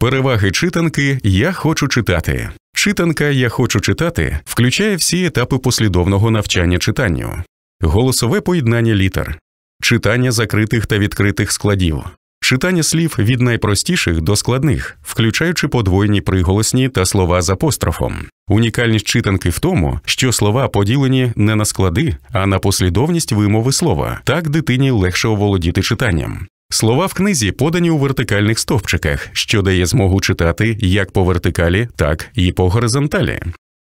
Переваги читанки Я хочу читати. Читанка Я хочу читати включає всі етапи послідовного навчання читанню, голосове поєднання літер, читання закритих та відкритих складів, читання слів від найпростіших до складних, включаючи подвоєні приголосні та слова з апострофом. Унікальність читанки в тому, що слова поділені не на склади, а на послідовність вимови слова. Так дитині легше оволодіти читанням. Слова в книзі подані у вертикальних стовпчиках, що дає змогу читати як по вертикалі, так і по горизонталі.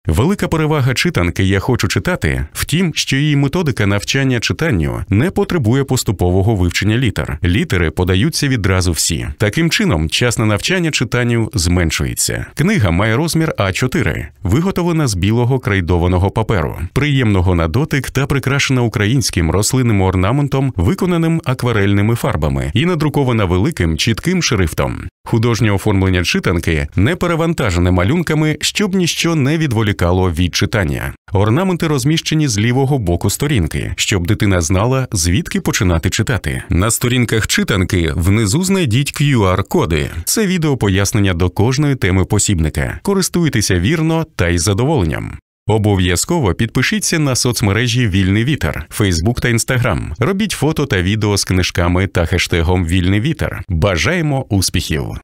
Велика перевага читанки Я хочу читати в тім, що її методика навчання читанню не потребує поступового вивчення літер. Літери подаються відразу всі. Таким чином, час на навчання читанню зменшується. Книга має розмір А4, виготовлена з білого крайдованого паперу, приємного на дотик та прикрашена українським рослинним орнаментом, виконаним акварельними фарбами, і надрукована великим чітким шрифтом. Художнє оформлення читанки не перевантажене малюнками, щоб ніщо не відволікалося відволікало від читання. Орнаменти розміщені з лівого боку сторінки, щоб дитина знала, звідки починати читати. На сторінках читанки внизу знайдіть QR-коди. Це відео пояснення до кожної теми посібника. Користуйтеся вірно та із задоволенням. Обов'язково підпишіться на соцмережі Вільний вітер, Фейсбук та Інстаграм. Робіть фото та відео з книжками та хештегом Вільний вітер. Бажаємо успіхів!